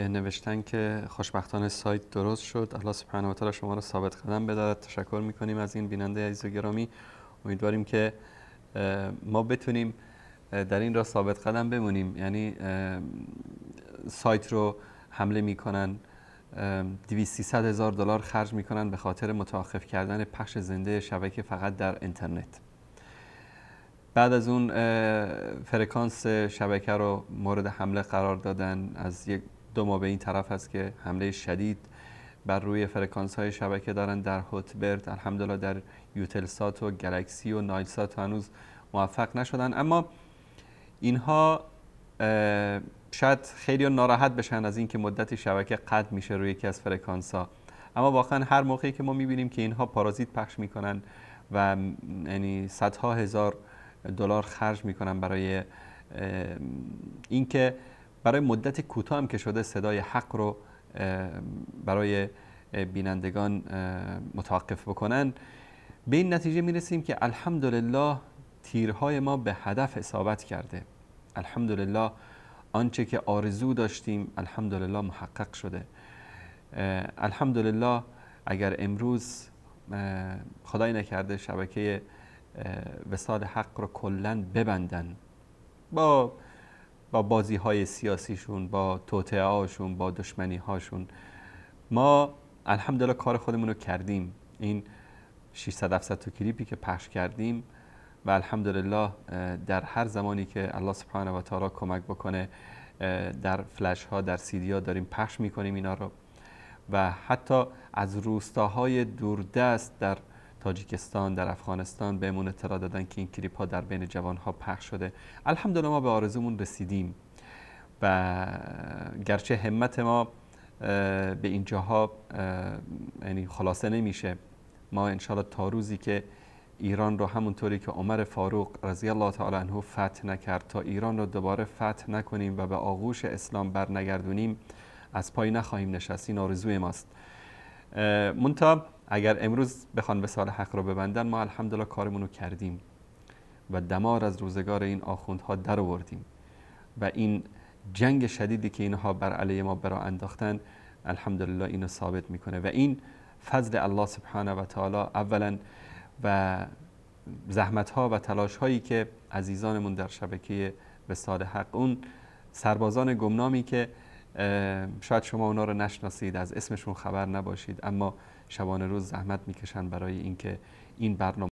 نوشتن که خوشبختانه سایت درست شد الله سبحانه و تعالی شما رو ثابت قدم بدارد تشکر میکنیم از این بیننده عزیز و گرامی امیدواریم که ما بتونیم در این را ثابت قدم بمونیم یعنی سایت رو حمله میکنن 200 هزار دلار خرج میکنن به خاطر متوقف کردن پخش زنده شبکه فقط در اینترنت بعد از اون فرکانس شبکه رو مورد حمله قرار دادن از یک دو ما به این طرف است که حمله شدید بر روی فرکانس های شبکه دارن در هوتبرد الحمدلله در یوتلسات و گلکسی و نایلسات هنوز موفق نشدن اما اینها شاید خیلی ناراحت بشن از اینکه مدت شبکه قطع میشه روی یکی از فرکانس ها اما واقعا هر موقعی که ما میبینیم که اینها پارازیت پخش میکنن و یعنی صدها هزار دلار خرج میکنن برای اینکه برای مدت کوتاه هم که شده صدای حق رو برای بینندگان متوقف بکنن به این نتیجه میرسیم که الحمدلله تیرهای ما به هدف اصابت کرده الحمدلله آنچه که آرزو داشتیم الحمدلله محقق شده الحمدلله اگر امروز خدای نکرده شبکه وسال حق رو کلا ببندن با با بازی های سیاسیشون با توتعه هاشون با دشمنی هاشون ما الحمدلله کار خودمون رو کردیم این 600 700 تا کلیپی که پخش کردیم و الحمدلله در هر زمانی که الله سبحانه و تعالی کمک بکنه در فلش ها در سیدی ها داریم پخش میکنیم اینا رو و حتی از روستاهای دوردست در تاجیکستان در افغانستان بهمون اطلاع دادن که این کلیپ ها در بین جوان ها پخش شده الحمدلله ما به آرزومون رسیدیم و گرچه همت ما به اینجاها یعنی خلاصه نمیشه ما انشالله تا روزی که ایران رو همونطوری که عمر فاروق رضی الله تعالی عنه فتح نکرد تا ایران رو دوباره فتح نکنیم و به آغوش اسلام برنگردونیم از پای نخواهیم نشست این آرزوی ماست مونتا اگر امروز بخوان به سال حق رو ببندن ما الحمدلله کارمون رو کردیم و دمار از روزگار این آخوندها در آوردیم و این جنگ شدیدی که اینها بر علیه ما برا انداختن الحمدلله اینو ثابت میکنه و این فضل الله سبحانه و تعالی اولا و زحمت ها و تلاش هایی که عزیزانمون در شبکه به حق اون سربازان گمنامی که شاید شما اونا رو نشناسید از اسمشون خبر نباشید اما شبانه روز زحمت میکشن برای اینکه این برنامه